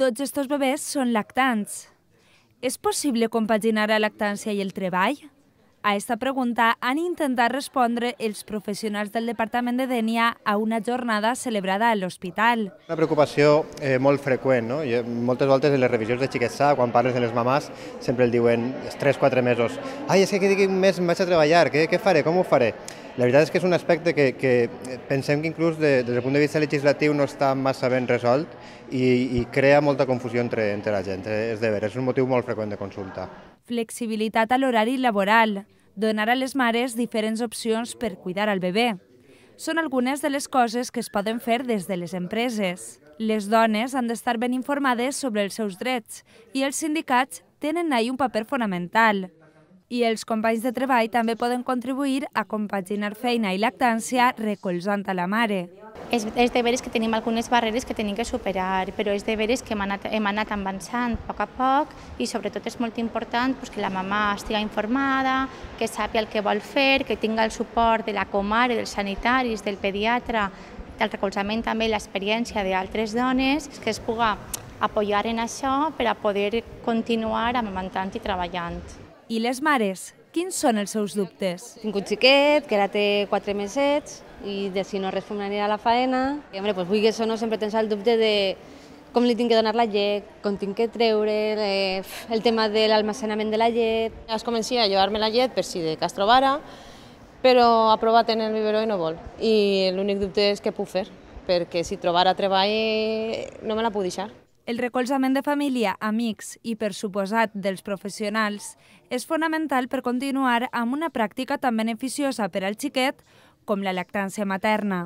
Tots aquests bebès són lactants. És possible compaginar la lactància i el treball? A aquesta pregunta han intentat respondre els professionals del Departament de Dènia a una jornada celebrada a l'hospital. Una preocupació eh, molt freqüent, no? I eh, moltes voltes en les revisions de xiquets sa, quan parles de les mamàs, sempre el diuen 3-4 mesos. Ai, és que aquí un mes em vaig a treballar, què, què faré, com ho faré? La veritat és que és un aspecte que, que pensem que inclús de, des del punt de vista legislatiu no està massa ben resolt i, i crea molta confusió entre, entre la gent. És de veres, és un motiu molt freqüent de consulta. Flexibilitat a l'horari laboral. Donar a les mares diferents opcions per cuidar al bebè. Són algunes de les coses que es poden fer des de les empreses. Les dones han d'estar ben informades sobre els seus drets i els sindicats tenen ahí un paper fonamental i els companys de treball també poden contribuir a compaginar feina i lactància recolzant a la mare. És, és de veres que tenim algunes barreres que tenim que superar, però és de veres que hem anat, hem anat avançant a poc a poc i sobretot és molt important que la mama estiga informada, que sàpia el que vol fer, que tinga el suport de la comare, dels sanitaris, del pediatre, el recolzament també l'experiència d'altres dones, que es puga apoyar en això per a poder continuar amamantant i treballant. I les mares, quins són els seus dubtes? Tinc un xiquet que ara té 4 mesets i de si no res com anirà a la faena. I, home, doncs, que això no, sempre tens el dubte de com li tinc que donar la llet, com tinc que treure, eh, el tema de l'almacenament de la llet... Es comencia a llevar-me la llet per si de cas trobara, però ha provat en el biberó i no vol. I l'únic dubte és què puc fer, perquè si trobara treball eh, no me la puc deixar. El recolzament de família, amics i, per suposat, dels professionals és fonamental per continuar amb una pràctica tan beneficiosa per al xiquet com la lactància materna.